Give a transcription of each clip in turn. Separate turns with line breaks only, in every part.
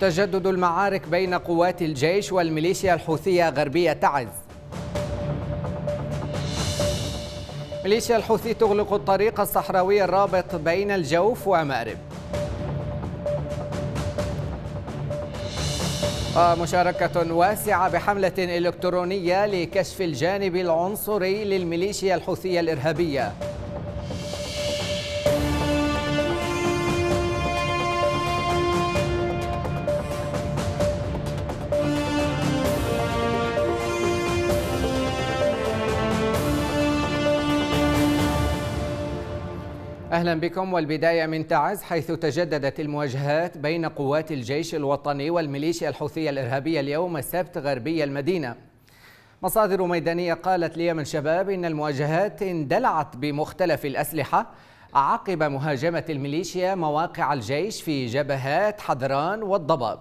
تجدد المعارك بين قوات الجيش والميليشيا الحوثية غربية تعز ميليشيا الحوثي تغلق الطريق الصحراوي الرابط بين الجوف ومأرب ومشاركة واسعة بحملة إلكترونية لكشف الجانب العنصري للميليشيا الحوثية الإرهابية أهلا بكم والبداية من تعز حيث تجددت المواجهات بين قوات الجيش الوطني والميليشيا الحوثية الإرهابية اليوم السبت غربي المدينة مصادر ميدانية قالت لي من شباب إن المواجهات اندلعت بمختلف الأسلحة عقب مهاجمة الميليشيا مواقع الجيش في جبهات حضران والضباب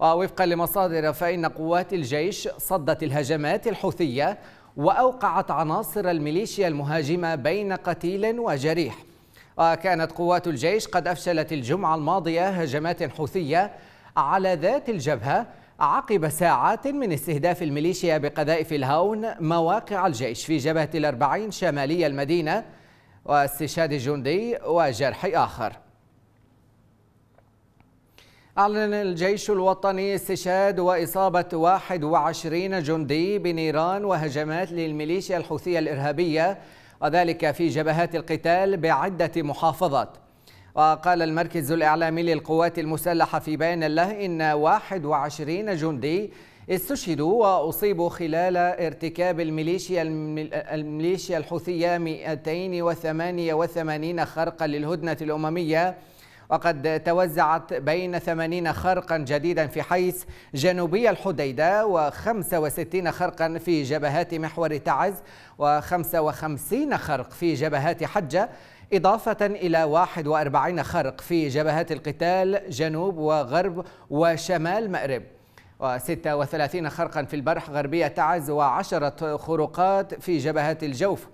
ووفقا لمصادر فإن قوات الجيش صدت الهجمات الحوثية وأوقعت عناصر الميليشيا المهاجمة بين قتيل وجريح وكانت قوات الجيش قد أفشلت الجمعة الماضية هجمات حوثية على ذات الجبهة عقب ساعات من استهداف الميليشيا بقذائف الهون مواقع الجيش في جبهة الأربعين شمالية المدينة واستشهاد جندي وجرح آخر أعلن الجيش الوطني استشهاد وإصابة 21 جندي بنيران وهجمات للميليشيا الحوثية الإرهابية وذلك في جبهات القتال بعدة محافظات وقال المركز الإعلامي للقوات المسلحة في بيان له إن 21 جندي استشهدوا وأصيبوا خلال ارتكاب الميليشيا الميليشيا الحوثية 288 خرقا للهدنة الأممية وقد توزعت بين 80 خرقا جديدا في حيث جنوبي الحديدة و65 خرقا في جبهات محور تعز و55 خرق في جبهات حجة إضافة إلى 41 خرق في جبهات القتال جنوب وغرب وشمال مأرب و36 خرقا في البرح غربية تعز و10 خروقات في جبهات الجوف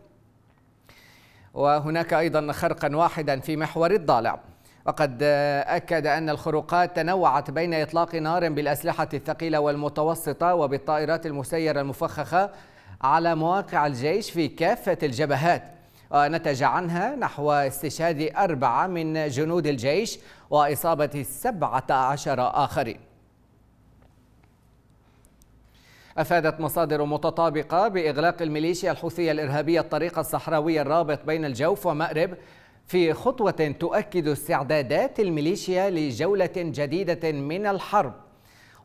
وهناك أيضا خرقا واحدا في محور الضالع وقد أكد أن الخروقات تنوعت بين إطلاق نار بالأسلحة الثقيلة والمتوسطة وبالطائرات المسيرة المفخخة على مواقع الجيش في كافة الجبهات ونتج عنها نحو استشهاد أربعة من جنود الجيش وإصابة سبعة عشر آخرين أفادت مصادر متطابقة بإغلاق الميليشيا الحوثية الإرهابية الطريق الصحراوي الرابط بين الجوف ومأرب في خطوة تؤكد استعدادات الميليشيا لجولة جديدة من الحرب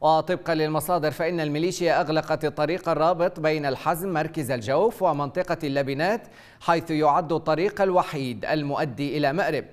وطبقا للمصادر فإن الميليشيا أغلقت الطريق الرابط بين الحزم مركز الجوف ومنطقة اللبنات حيث يعد الطريق الوحيد المؤدي إلى مأرب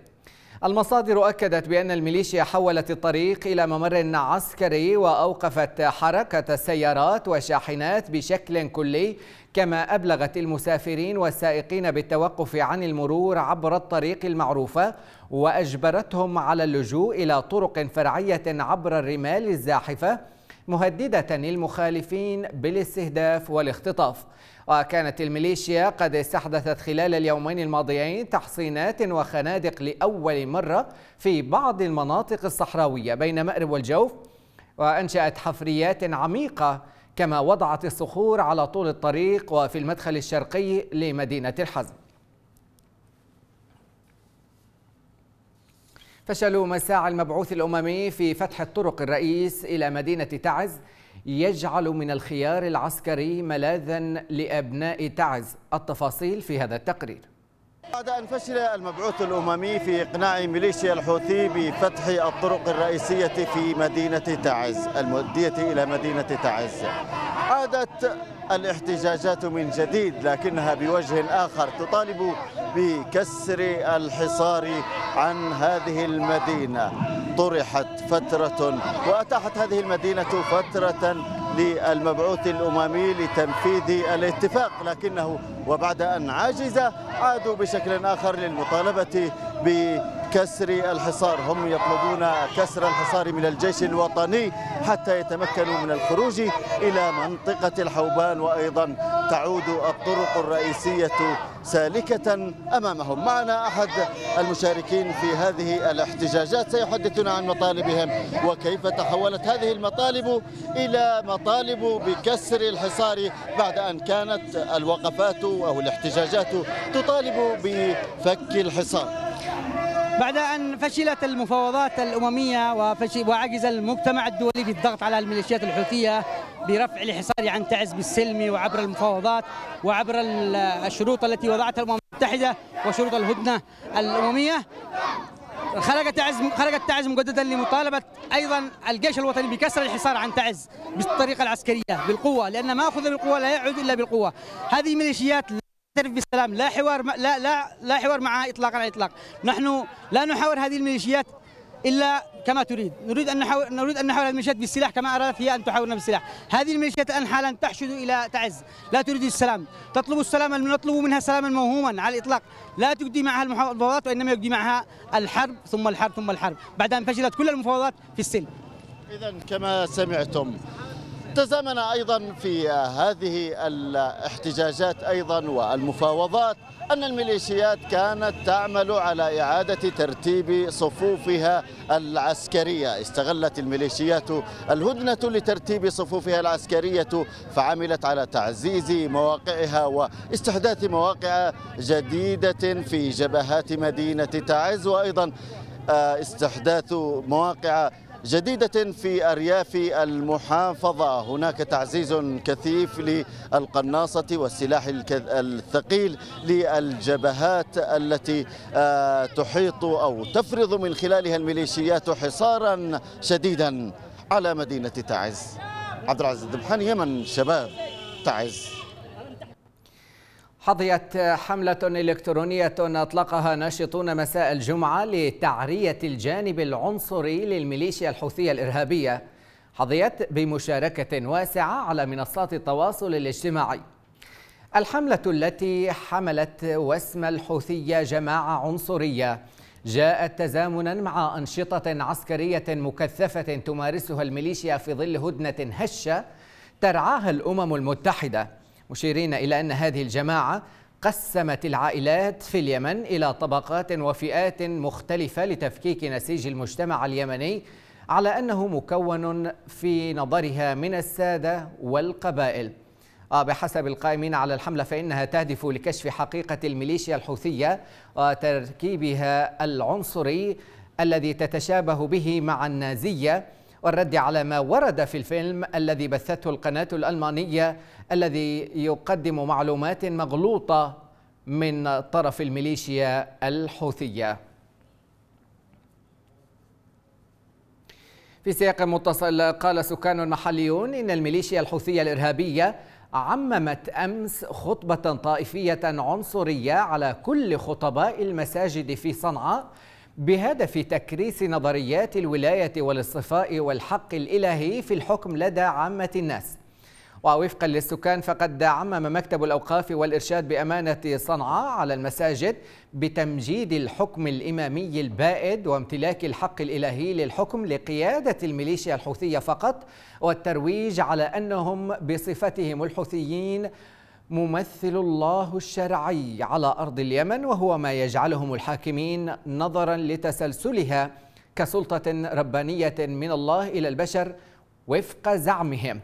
المصادر أكدت بأن الميليشيا حولت الطريق إلى ممر عسكري وأوقفت حركة السيارات والشاحنات بشكل كلي كما أبلغت المسافرين والسائقين بالتوقف عن المرور عبر الطريق المعروفة وأجبرتهم على اللجوء إلى طرق فرعية عبر الرمال الزاحفة مهددة المخالفين بالاستهداف والاختطاف وكانت الميليشيا قد استحدثت خلال اليومين الماضيين تحصينات وخنادق لأول مرة في بعض المناطق الصحراوية بين مأرب والجوف وأنشأت حفريات عميقة كما وضعت الصخور على طول الطريق وفي المدخل الشرقي لمدينة الحزم فشل مساعي المبعوث الأممي في فتح الطرق الرئيس إلى مدينة تعز يجعل من الخيار العسكري ملاذا لأبناء تعز التفاصيل في هذا التقرير
بعد أن فشل المبعوث الأممي في إقناع ميليشيا الحوثي بفتح الطرق الرئيسية في مدينة تعز المؤدية إلى مدينة تعز عادت الاحتجاجات من جديد لكنها بوجه آخر تطالب بكسر الحصار عن هذه المدينة طرحت فترة وأتاحت هذه المدينة فترة للمبعوث الأممي لتنفيذ الاتفاق لكنه وبعد أن عجز عادوا بشكل آخر للمطالبة ب كسر الحصار هم يطلبون كسر الحصار من الجيش الوطني حتى يتمكنوا من الخروج إلى منطقة الحوبان وأيضا تعود الطرق الرئيسية سالكة أمامهم معنا أحد المشاركين في هذه الاحتجاجات سيحدثنا عن مطالبهم وكيف تحولت هذه المطالب إلى مطالب بكسر الحصار بعد أن كانت الوقفات أو الاحتجاجات تطالب بفك الحصار بعد أن فشلت
المفاوضات الأممية وعجز المجتمع الدولي في الضغط على الميليشيات الحوثية برفع الحصار عن تعزب السلمي وعبر المفاوضات وعبر الشروط التي وضعتها الأمم المتحدة وشروط الهدنة الأممية خرجت تعز خرجت تعز مجددا لمطالبه ايضا الجيش الوطني بكسر الحصار عن تعز بالطريقه العسكريه بالقوه لان ما اخذ بالقوه لا يعود الا بالقوه هذه ميليشيات نعترف بالسلام لا حوار لا لا لا حوار معها اطلاقا على الاطلاق نحن لا نحاور هذه الميليشيات الا كما تريد نريد ان نحاور نريد ان نحاور هذه الميليشيات بالسلاح كما ارادت هي ان تحاورنا بالسلاح هذه الميليشيات الان حالا تحشد الى تعز لا تريد السلام تطلب السلام نطلب منها سلاما موهوما على الاطلاق لا تجدي معها المفاوضات وانما يجدي معها الحرب ثم الحرب ثم الحرب بعد ان فشلت كل المفاوضات في السلم
اذا كما سمعتم تزامن أيضا في هذه الاحتجاجات أيضا والمفاوضات أن الميليشيات كانت تعمل على إعادة ترتيب صفوفها العسكرية استغلت الميليشيات الهدنة لترتيب صفوفها العسكرية فعملت على تعزيز مواقعها واستحداث مواقع جديدة في جبهات مدينة تعز وأيضا آه، استحداث مواقع جديدة في أرياف المحافظة هناك تعزيز كثيف للقناصة والسلاح الثقيل للجبهات التي آه، تحيط أو تفرض من خلالها الميليشيات حصارا شديدا على مدينة تعز عبد
العزيز الدبحان يمن شباب تعز حظيت حملة إلكترونية أطلقها ناشطون مساء الجمعة لتعرية الجانب العنصري للميليشيا الحوثية الإرهابية حظيت بمشاركة واسعة على منصات التواصل الاجتماعي الحملة التي حملت واسم الحوثية جماعة عنصرية جاءت تزامنا مع أنشطة عسكرية مكثفة تمارسها الميليشيا في ظل هدنة هشة ترعاها الأمم المتحدة مشيرين إلى أن هذه الجماعة قسمت العائلات في اليمن إلى طبقات وفئات مختلفة لتفكيك نسيج المجتمع اليمني على أنه مكون في نظرها من السادة والقبائل آه، بحسب القائمين على الحملة فإنها تهدف لكشف حقيقة الميليشيا الحوثية وتركيبها العنصري الذي تتشابه به مع النازية والرد على ما ورد في الفيلم الذي بثته القناة الألمانية الذي يقدم معلومات مغلوطة من طرف الميليشيا الحوثية في سياق متصل قال سكان محليون إن الميليشيا الحوثية الإرهابية عممت أمس خطبة طائفية عنصرية على كل خطباء المساجد في صنعاء بهدف تكريس نظريات الولاية والاصطفاء والحق الإلهي في الحكم لدى عامة الناس ووفقا للسكان فقد عمم مكتب الأوقاف والإرشاد بأمانة صنعاء على المساجد بتمجيد الحكم الإمامي البائد وامتلاك الحق الإلهي للحكم لقيادة الميليشيا الحوثية فقط والترويج على أنهم بصفتهم الحوثيين ممثل الله الشرعي على أرض اليمن وهو ما يجعلهم الحاكمين نظرا لتسلسلها كسلطة ربانية من الله إلى البشر وفق زعمهم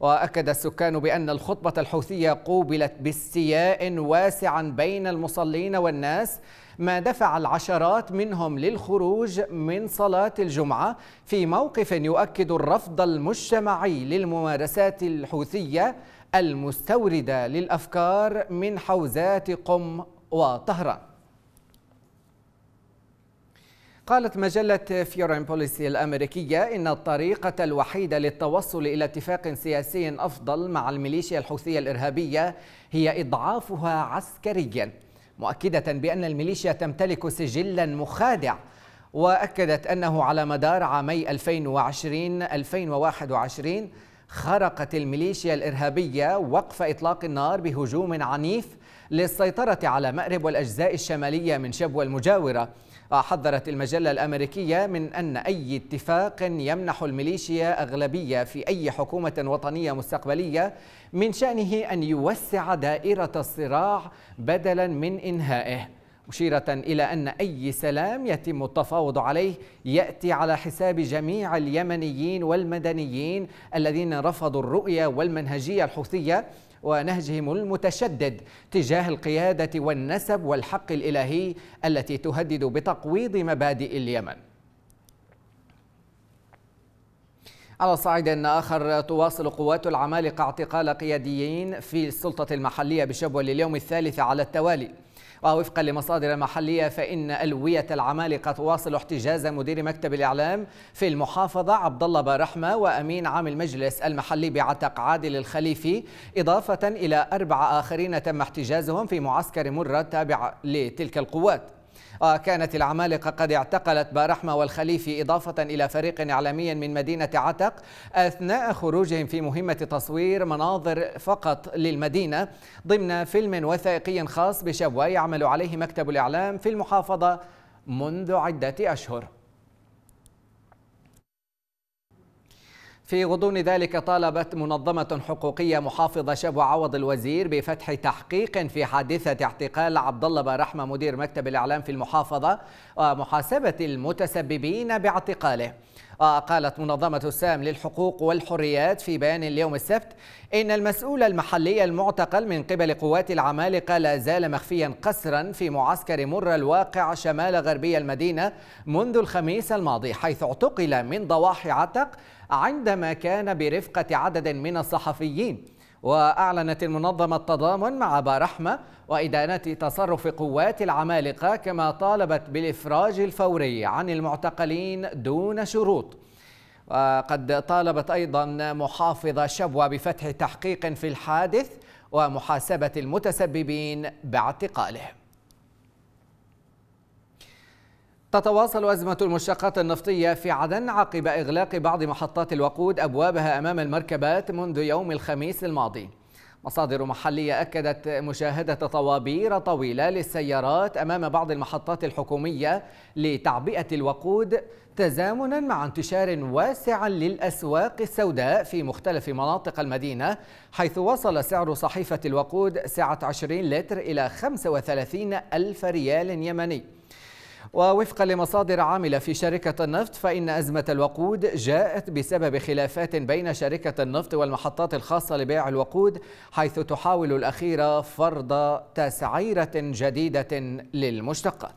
وأكد السكان بأن الخطبة الحوثية قوبلت باستياء واسع بين المصلين والناس ما دفع العشرات منهم للخروج من صلاة الجمعة في موقف يؤكد الرفض المجتمعي للممارسات الحوثية المستورده للافكار من حوزات قم وطهران قالت مجلة فيورين بوليسي الأمريكية إن الطريقة الوحيدة للتوصل إلى اتفاق سياسي أفضل مع الميليشيا الحوثية الإرهابية هي إضعافها عسكريا مؤكدة بأن الميليشيا تمتلك سجلا مخادع وأكدت أنه على مدار عامي 2020-2021 خرقت الميليشيا الإرهابية وقف إطلاق النار بهجوم عنيف للسيطرة على مأرب والأجزاء الشمالية من شبوة المجاورة حذرت المجلة الأمريكية من أن أي اتفاق يمنح الميليشيا أغلبية في أي حكومة وطنية مستقبلية من شأنه أن يوسع دائرة الصراع بدلا من إنهائه مشيرة إلى أن أي سلام يتم التفاوض عليه يأتي على حساب جميع اليمنيين والمدنيين الذين رفضوا الرؤية والمنهجية الحوثية ونهجهم المتشدد تجاه القيادة والنسب والحق الإلهي التي تهدد بتقويض مبادئ اليمن على صعيد آخر تواصل قوات العمالقة اعتقال قياديين في السلطة المحلية بشبوة لليوم الثالث على التوالي ووفقا لمصادر محلية فإن ألوية العمالقة تواصل احتجاز مدير مكتب الإعلام في المحافظة عبد الله بارحمة وأمين عام المجلس المحلي بعتق عادل الخليفي إضافة إلى أربعة آخرين تم احتجازهم في معسكر مرة تابع لتلك القوات وكانت العمالقة قد اعتقلت بارحمة والخليفي إضافة إلى فريق إعلامي من مدينة عتق أثناء خروجهم في مهمة تصوير مناظر فقط للمدينة ضمن فيلم وثائقي خاص بشبوة يعمل عليه مكتب الإعلام في المحافظة منذ عدة أشهر في غضون ذلك طالبت منظمة حقوقية محافظة شبو عوض الوزير بفتح تحقيق في حادثة اعتقال عبد الله برحمة مدير مكتب الإعلام في المحافظة ومحاسبة المتسببين باعتقاله وقالت منظمة السام للحقوق والحريات في بيان اليوم السبت إن المسؤول المحلي المعتقل من قبل قوات العمالقة لا زال مخفيا قسرا في معسكر مر الواقع شمال غربي المدينة منذ الخميس الماضي حيث اعتقل من ضواحي عتق عندما كان برفقة عدد من الصحفيين وأعلنت المنظمة التضامن مع برحمة وإدانة تصرف قوات العمالقة كما طالبت بالإفراج الفوري عن المعتقلين دون شروط وقد طالبت أيضا محافظة شبوة بفتح تحقيق في الحادث ومحاسبة المتسببين باعتقاله تتواصل أزمة المشتقات النفطية في عدن عقب إغلاق بعض محطات الوقود أبوابها أمام المركبات منذ يوم الخميس الماضي مصادر محلية أكدت مشاهدة طوابير طويلة للسيارات أمام بعض المحطات الحكومية لتعبئة الوقود تزامنا مع انتشار واسع للأسواق السوداء في مختلف مناطق المدينة حيث وصل سعر صحيفة الوقود سعة 20 لتر إلى 35 ألف ريال يمني ووفقا لمصادر عاملة في شركة النفط فإن أزمة الوقود جاءت بسبب خلافات بين شركة النفط والمحطات الخاصة لبيع الوقود حيث تحاول الأخيرة فرض تسعيرة جديدة للمشتقات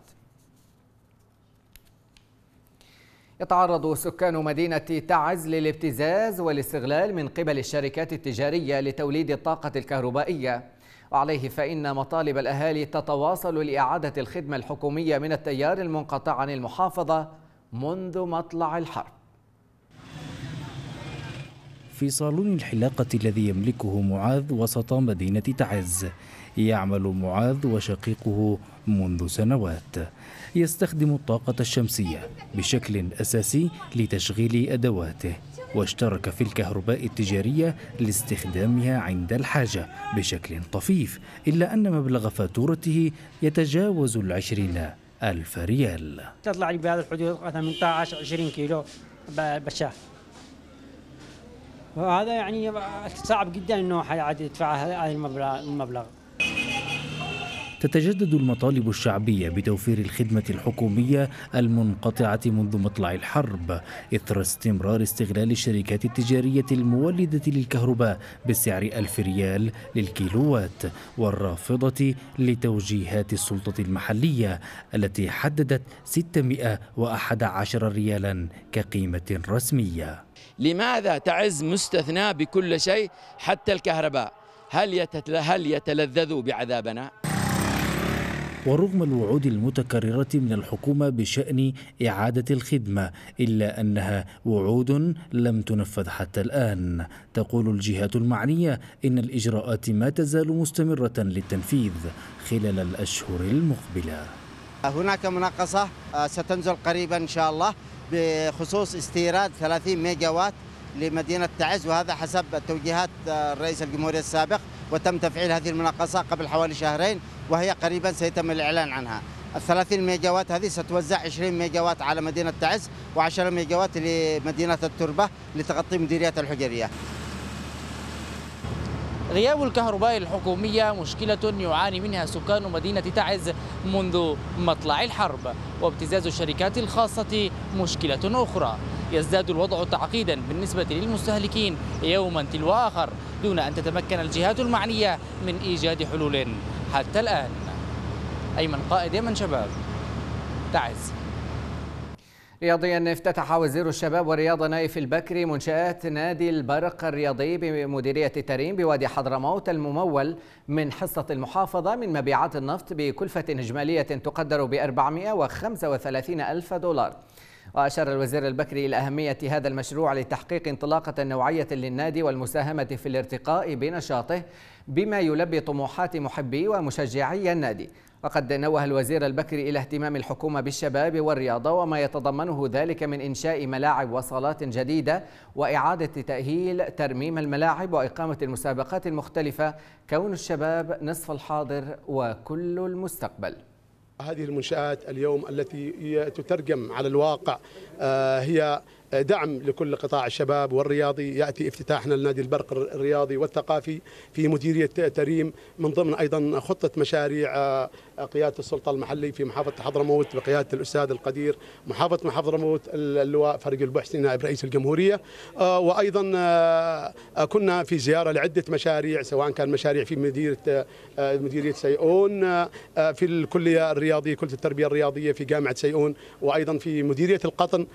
يتعرض سكان مدينة تعز للابتزاز والاستغلال من قبل الشركات التجارية لتوليد الطاقة الكهربائية وعليه فإن مطالب الأهالي تتواصل لإعادة الخدمة الحكومية من التيار المنقطع عن المحافظة منذ مطلع الحرب
في صالون الحلاقة الذي يملكه معاذ وسط مدينة تعز يعمل معاذ وشقيقه منذ سنوات يستخدم الطاقة الشمسية بشكل أساسي لتشغيل أدواته واشترك في الكهرباء التجارية لاستخدامها عند الحاجة بشكل طفيف إلا أن مبلغ فاتورته يتجاوز العشرين ألف ريال تطلع بهذا الحدود 18 20 كيلو بالشهر فهذا يعني صعب جدا انه حد يدفع هذا المبلغ تتجدد المطالب الشعبية بتوفير الخدمة الحكومية المنقطعة منذ مطلع الحرب إثر استمرار استغلال الشركات التجارية المولدة للكهرباء بسعر ألف ريال للكيلووات والرافضة لتوجيهات السلطة المحلية التي حددت 611 ريالا كقيمة رسمية
لماذا تعز مستثنى بكل شيء حتى الكهرباء هل, هل يتلذذوا بعذابنا؟
ورغم الوعود المتكررة من الحكومة بشأن إعادة الخدمة إلا أنها وعود لم تنفذ حتى الآن تقول الجهات المعنية إن الإجراءات ما تزال مستمرة للتنفيذ خلال الأشهر المقبلة
هناك مناقصة آه، ستنزل قريبا إن شاء الله بخصوص استيراد 30 ميجا وات لمدينة تعز وهذا حسب توجيهات آه، الرئيس الجمهورية السابق وتم تفعيل هذه المناقصة قبل حوالي شهرين وهي قريبا سيتم الإعلان عنها ال 30 ميجا وات هذه ستوزع 20 ميجا وات على مدينة تعز و10 ميجا وات لمدينة التربة لتغطي مديريات الحجرية
غياب الكهرباء الحكومية مشكلة يعاني منها سكان مدينة تعز منذ مطلع الحرب وابتزاز الشركات الخاصة مشكلة أخرى يزداد الوضع تعقيدا بالنسبة للمستهلكين يوما تلو آخر دون أن تتمكن الجهات المعنية من إيجاد حلول حتى الآن أيمن قائد يمن شباب تعز
رياضيا افتتح وزير الشباب والرياضة نايف البكري منشآت نادي البرق الرياضي بمديرية التريم بوادي حضرموت الممول من حصة المحافظة من مبيعات النفط بكلفة إجمالية تقدر ب 435 ألف دولار وأشار الوزير البكري إلى أهمية هذا المشروع لتحقيق انطلاقة نوعية للنادي والمساهمة في الارتقاء بنشاطه بما يلبي طموحات محبي ومشجعي النادي وقد نوه الوزير البكري إلى اهتمام الحكومة بالشباب والرياضة وما يتضمنه ذلك من إنشاء ملاعب وصالات جديدة وإعادة تأهيل ترميم الملاعب وإقامة المسابقات المختلفة كون الشباب نصف الحاضر وكل المستقبل هذه المنشآت
اليوم التي تترجم على الواقع آه، هي دعم لكل قطاع الشباب والرياضي ياتي افتتاحنا لنادي البرق الرياضي والثقافي في مديريه تريم من ضمن ايضا خطه مشاريع آه، آه، قياده السلطه المحلي في محافظه حضرموت بقياده الاستاذ القدير محافظه حضرموت اللواء فرج البحسي نائب رئيس الجمهوريه آه، وايضا كنا في زياره لعده مشاريع سواء كان مشاريع في مديريه مديريه سيئون في الكليه الرياضيه كليه التربيه الرياضيه في جامعه سيئون وايضا في مديريه القطن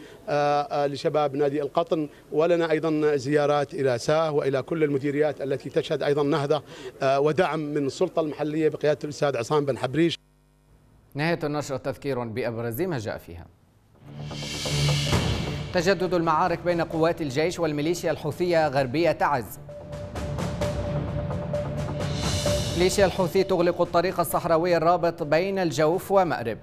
شباب نادي القطن ولنا أيضا زيارات إلى ساه وإلى كل المديريات التي تشهد أيضا نهضة آه، ودعم من السلطة المحلية بقيادة الأستاذ عصام بن
حبريش نهاية النشرة تذكير بأبرز ما جاء فيها تجدد المعارك بين قوات الجيش والميليشيا الحوثية غربية تعز ميليشيا الحوثي تغلق الطريق الصحراوي الرابط بين الجوف ومأرب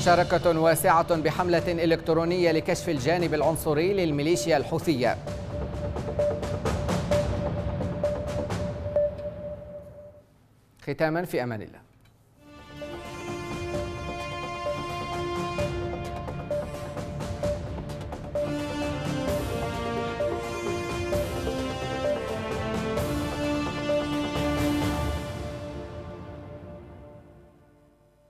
مشاركة واسعة بحملة إلكترونية لكشف الجانب العنصري للميليشيا الحوثية ختاما في أمان الله